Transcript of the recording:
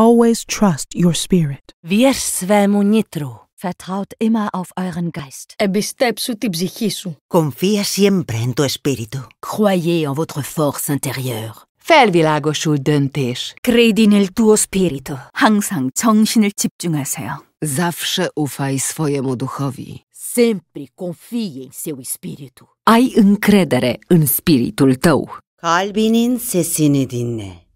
Always trust your spirit. Wir svému nitru. Vertraut immer auf euren Geist. Εμπιστέψου την ψυχή σου. Confía siempre en tu espíritu. Croyez en votre force intérieure. Felvilagosul döntés. Credi nel tuo spirito. 항상 정신을 집중하세요. Zawsze ufaj swojemu duchowi. Sempre confie în seu spiritu. Ai încredere în spiritul tău. Kalbinin sesini dinle.